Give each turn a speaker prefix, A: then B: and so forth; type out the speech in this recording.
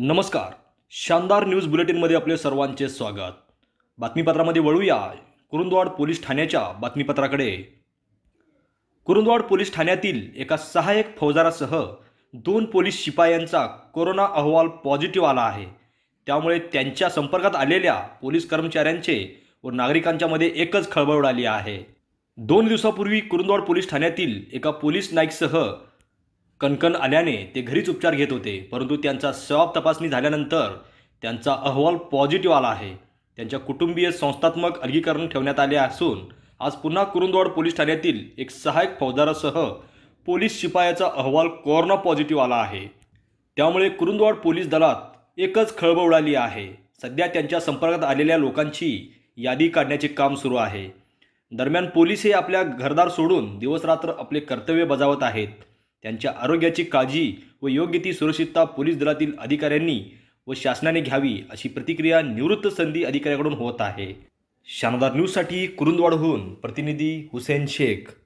A: नमस्कार शानदार न्यूज बुलेटिनमध्ये आपले सर्वांचे स्वागत बातमीपत्रामध्ये वळूया कुरुंदवाड पोलीस ठाण्याच्या बातमीपत्राकडे कुरुंदवाड पोलीस ठाण्यातील एका सहाय्यक फौजदारासह दोन पोलीस शिपायांचा कोरोना अहवाल पॉझिटिव्ह आला आहे त्यामुळे त्यांच्या संपर्कात आलेल्या पोलीस कर्मचाऱ्यांचे व नागरिकांच्यामध्ये एकच खळबळ उडाली आहे दोन दिवसापूर्वी कुरुंदवाड पोलीस ठाण्यातील एका पोलीस नाईकसह कणकण आल्याने ते घरीच उपचार घेत होते परंतु त्यांचा स्वॉप तपासणी झाल्यानंतर त्यांचा अहवाल पॉझिटिव्ह आला आहे त्यांच्या कुटुंबीय संस्थात्मक अलगीकरण ठेवण्यात आले असून आज पुन्हा कुरुंदवाड पोलीस ठाण्यातील एक सहायक फौजदारासह पोलीस शिपायाचा अहवाल कोरोना पॉझिटिव्ह आला आहे त्यामुळे कुरुंदवाड पोलीस दलात एकच खळबळ उडाली आहे सध्या त्यांच्या संपर्कात आलेल्या लोकांची यादी काढण्याचे काम सुरू आहे दरम्यान पोलीस हे आपल्या घरदार सोडून दिवसरात्र आपले कर्तव्य बजावत आहेत त्यांच्या आरोग्याची काळजी व योग्य ती सुरक्षितता पोलीस दलातील अधिकाऱ्यांनी व शासनाने घ्यावी अशी प्रतिक्रिया निवृत्त संधी अधिकाऱ्याकडून होत आहे शानदार न्यूजसाठी कुरुंदवाडहून प्रतिनिधी हुसेन शेख